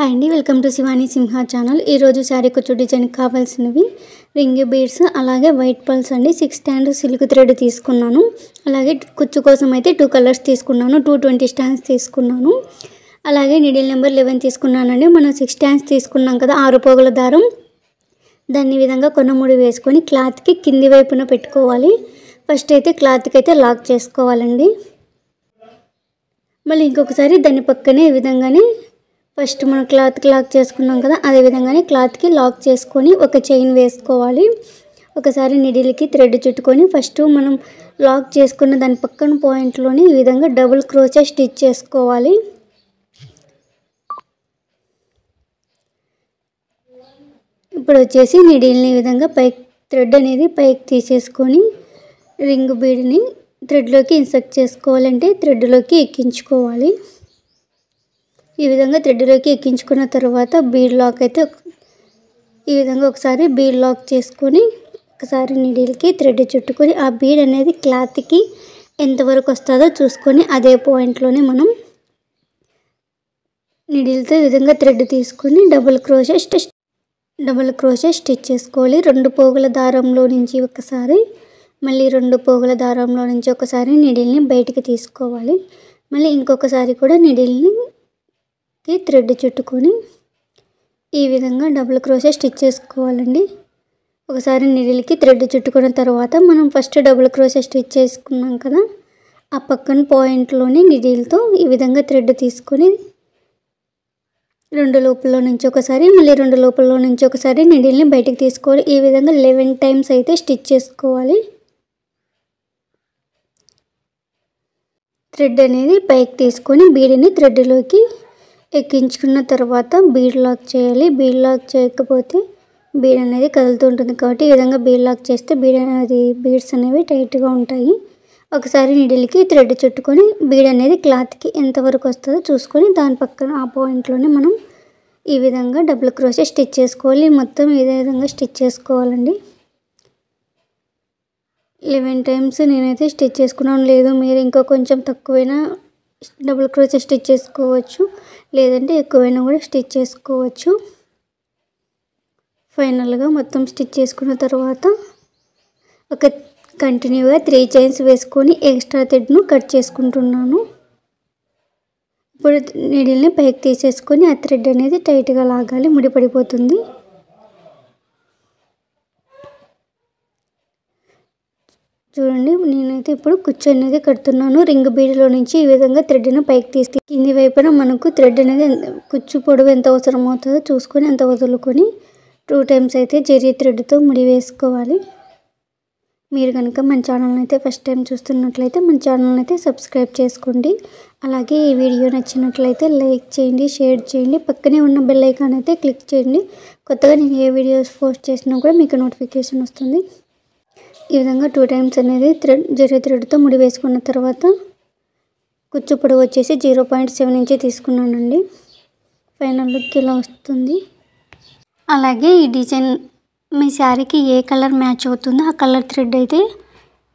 hi అండి welcome to Shivani Simha channel ఈరోజు శారీ కుచ్చు డిజైన్కి కావాల్సినవి రింగ్ బీడ్స్ అలాగే వైట్ పల్స్ అండి సిక్స్ స్టాండ్ సిల్క్ థ్రెడ్ తీసుకున్నాను అలాగే కుచ్చు కోసం అయితే టూ కలర్స్ తీసుకున్నాను టూ ట్వంటీ స్టాండ్స్ తీసుకున్నాను అలాగే నిడిల్ నెంబర్ లెవెన్ తీసుకున్నానండి మనం సిక్స్ స్టాండ్స్ తీసుకున్నాం కదా ఆరు పోగుల దారం దాన్ని విధంగా కొనముడి వేసుకొని క్లాత్కి కింది వైపున పెట్టుకోవాలి ఫస్ట్ అయితే క్లాత్కి అయితే లాక్ చేసుకోవాలండి మళ్ళీ ఇంకొకసారి దాని పక్కనే ఈ విధంగానే ఫస్ట్ మనం క్లాత్కి లాక్ చేసుకున్నాం కదా అదేవిధంగానే క్లాత్కి లాక్ చేసుకొని ఒక చైన్ వేసుకోవాలి ఒకసారి నిడిల్కి థ్రెడ్ చుట్టుకొని ఫస్ట్ మనం లాక్ చేసుకున్న దాని పక్కన పాయింట్లోని ఈ విధంగా డబుల్ క్రోచే స్టిచ్ చేసుకోవాలి ఇప్పుడు వచ్చేసి నిడిల్ని ఈ విధంగా పైక్ థ్రెడ్ అనేది పైకి తీసేసుకొని రింగ్ బీడ్ని థ్రెడ్లోకి ఇన్సర్ట్ చేసుకోవాలంటే థ్రెడ్లోకి ఎక్కించుకోవాలి ఈ విధంగా థ్రెడ్లోకి ఎక్కించుకున్న తర్వాత బీడ్ లాక్ అయితే ఈ విధంగా ఒకసారి బీడ్ లాక్ చేసుకొని ఒకసారి నీడిల్కి థ్రెడ్ చుట్టుకొని ఆ బీడ్ అనేది క్లాత్కి ఎంతవరకు వస్తుందో చూసుకొని అదే పాయింట్లోనే మనం నిడిల్తో ఈ విధంగా థ్రెడ్ తీసుకొని double crochet stitch double crochet stitch చేసుకోవాలి రెండు పోగుల దారంలో నుంచి ఒకసారి మళ్ళీ రెండు పోగుల దారంలో నుంచి ఒకసారి నిడిల్ని బయటికి తీసుకోవాలి మళ్ళీ ఇంకొకసారి కూడా నిడిల్ని కి థ్రెడ్ చుట్టుకొని ఈ విధంగా డబుల్ క్రోషే స్టిచ్ చేసుకోవాలండి ఒకసారి నీడిల్కి థ్రెడ్ చుట్టుకున్న తర్వాత మనం ఫస్ట్ డబుల్ క్రోషే స్టిచ్ చేసుకున్నాం కదా ఆ పక్కన పాయింట్లోనే నీడిల్తో ఈ విధంగా థ్రెడ్ తీసుకొని రెండు లోపల్లో నుంచి ఒకసారి మళ్ళీ రెండు లోపల్లో నుంచి ఒకసారి నీడిల్ని బయటికి తీసుకోవాలి ఈ విధంగా లెవెన్ టైమ్స్ అయితే స్టిచ్ చేసుకోవాలి థ్రెడ్ అనేది పైకి తీసుకొని బీడిని థ్రెడ్లోకి ఎక్కించుకున్న తర్వాత బీడ్ లాక్ చేయాలి బీడ్ లాక్ చేయకపోతే బీడ్ అనేది కదులుతూ ఉంటుంది కాబట్టి ఈ విధంగా బీడ్ లాక్ చేస్తే బీడ్ అనేది బీడ్స్ అనేవి టైట్గా ఉంటాయి ఒకసారి నిడిల్కి థ్రెడ్ చుట్టుకొని బీడ్ అనేది క్లాత్కి ఎంతవరకు వస్తుందో చూసుకొని దాని పక్కన ఆ పాయింట్లోనే మనం ఈ విధంగా డబుల్ క్రోసే స్టిచ్ చేసుకోవాలి మొత్తం ఇదే విధంగా స్టిచ్ చేసుకోవాలండి లెవెన్ టైమ్స్ నేనైతే స్టిచ్ చేసుకున్నాను లేదు మీరు ఇంకా కొంచెం తక్కువైనా డబుల్ క్రోచెట్ స్టిచ్ చేసుకోవచ్చు లేదంటే ఎక్కువైనా కూడా స్టిచ్ చేసుకోవచ్చు ఫైనల్గా మొత్తం స్టిచ్ చేసుకున్న తర్వాత ఒక కంటిన్యూగా త్రీ చైన్స్ వేసుకొని ఎక్స్ట్రా థ్రెడ్ను కట్ చేసుకుంటున్నాను ఇప్పుడు నీడిల్ని పైకి తీసేసుకొని ఆ థ్రెడ్ అనేది టైట్గా లాగాలి ముడిపడిపోతుంది చూడండి నేనైతే ఇప్పుడు కుచ్చు అనేది కడుతున్నాను రింగ్ బీడిలో నుంచి ఈ విధంగా థ్రెడ్ను పైకి తీస్తే కింది వైపున మనకు థ్రెడ్ అనేది కుచ్చు పొడవు ఎంత అవసరం అవుతుందో చూసుకొని అంత వదులుకొని టూ టైమ్స్ అయితే జెరీ థ్రెడ్తో ముడి వేసుకోవాలి మీరు కనుక మన ఛానల్ని అయితే ఫస్ట్ టైం చూస్తున్నట్లయితే మన ఛానల్ని అయితే సబ్స్క్రైబ్ చేసుకోండి అలాగే ఈ వీడియో నచ్చినట్లయితే లైక్ చేయండి షేర్ చేయండి పక్కనే ఉన్న బెల్ ఐకాన్ అయితే క్లిక్ చేయండి కొత్తగా నేను ఏ వీడియోస్ పోస్ట్ చేసినా కూడా మీకు నోటిఫికేషన్ వస్తుంది ఈ విధంగా టూ టైమ్స్ అనేది థ్రెడ్ జరీ థ్రెడ్తో ముడి వేసుకున్న తర్వాత కుచ్చు వచ్చేసి జీరో పాయింట్ సెవెన్ ఇంచే తీసుకున్నానండి ఫైనల్ లుక్ ఇలా వస్తుంది అలాగే ఈ డిజైన్ మీ శారీకి ఏ కలర్ మ్యాచ్ అవుతుందో ఆ కలర్ థ్రెడ్ అయితే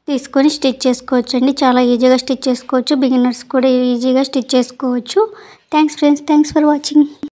తీసుకొని స్టిచ్ చేసుకోవచ్చు అండి చాలా ఈజీగా స్టిచ్ చేసుకోవచ్చు బిగినర్స్ కూడా ఈజీగా స్టిచ్ చేసుకోవచ్చు thanks friends thanks for watching